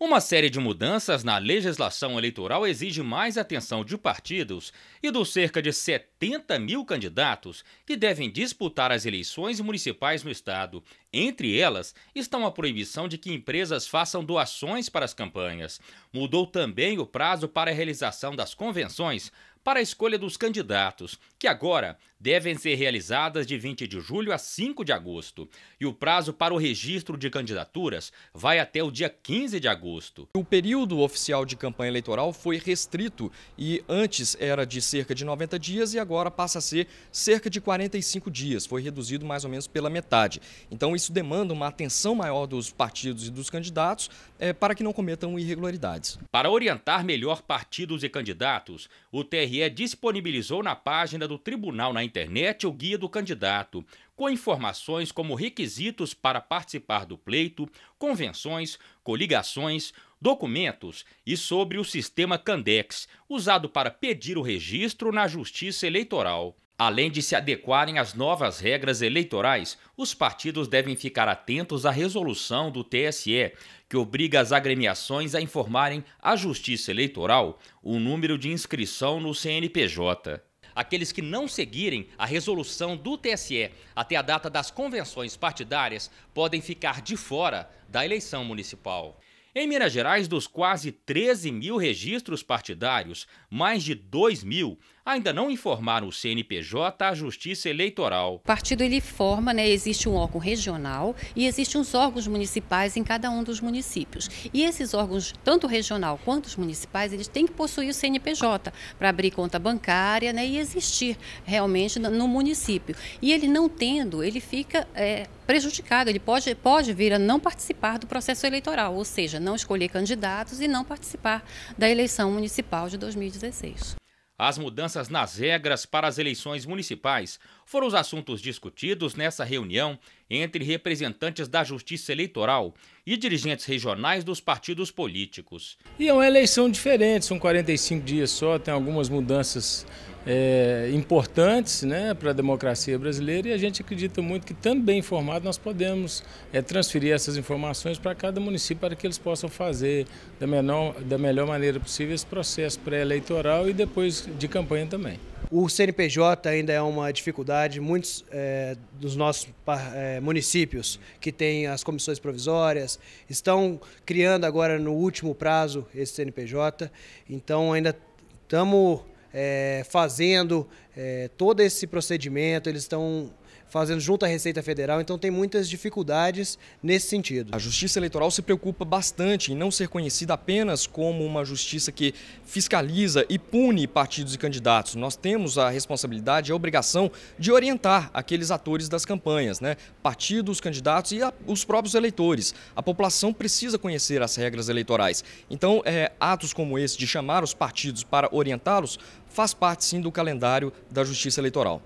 Uma série de mudanças na legislação eleitoral exige mais atenção de partidos e dos cerca de 70 mil candidatos que devem disputar as eleições municipais no estado. Entre elas estão a proibição de que empresas façam doações para as campanhas. Mudou também o prazo para a realização das convenções para a escolha dos candidatos, que agora devem ser realizadas de 20 de julho a 5 de agosto. E o prazo para o registro de candidaturas vai até o dia 15 de agosto. O período oficial de campanha eleitoral foi restrito e antes era de cerca de 90 dias e agora passa a ser cerca de 45 dias. Foi reduzido mais ou menos pela metade. Então isso demanda uma atenção maior dos partidos e dos candidatos é, para que não cometam irregularidades. Para orientar melhor partidos e candidatos, o TRE TRE disponibilizou na página do tribunal na internet o guia do candidato, com informações como requisitos para participar do pleito, convenções, coligações, documentos e sobre o sistema Candex, usado para pedir o registro na Justiça Eleitoral. Além de se adequarem às novas regras eleitorais, os partidos devem ficar atentos à resolução do TSE, que obriga as agremiações a informarem à Justiça Eleitoral o número de inscrição no CNPJ. Aqueles que não seguirem a resolução do TSE até a data das convenções partidárias podem ficar de fora da eleição municipal. Em Minas Gerais, dos quase 13 mil registros partidários, mais de 2 mil ainda não informaram o CNPJ à Justiça Eleitoral. O partido ele forma, né, existe um órgão regional e existem os órgãos municipais em cada um dos municípios. E esses órgãos, tanto regional quanto os municipais, eles têm que possuir o CNPJ para abrir conta bancária né, e existir realmente no município. E ele não tendo, ele fica é, prejudicado, ele pode, pode vir a não participar do processo eleitoral, ou seja, não escolher candidatos e não participar da eleição municipal de 2016. As mudanças nas regras para as eleições municipais foram os assuntos discutidos nessa reunião entre representantes da Justiça Eleitoral e dirigentes regionais dos partidos políticos. E é uma eleição diferente, são 45 dias só, tem algumas mudanças é, importantes né, para a democracia brasileira e a gente acredita muito que, tão bem informado, nós podemos é, transferir essas informações para cada município para que eles possam fazer da, menor, da melhor maneira possível esse processo pré-eleitoral e depois de campanha também. O CNPJ ainda é uma dificuldade. Muitos é, dos nossos é, municípios que têm as comissões provisórias estão criando agora no último prazo esse CNPJ. Então ainda estamos é, fazendo é, todo esse procedimento, eles estão fazendo junto à Receita Federal, então tem muitas dificuldades nesse sentido. A Justiça Eleitoral se preocupa bastante em não ser conhecida apenas como uma justiça que fiscaliza e pune partidos e candidatos. Nós temos a responsabilidade e a obrigação de orientar aqueles atores das campanhas, né? Partidos, candidatos e a, os próprios eleitores. A população precisa conhecer as regras eleitorais. Então, é, atos como esse de chamar os partidos para orientá-los faz parte sim do calendário da Justiça Eleitoral.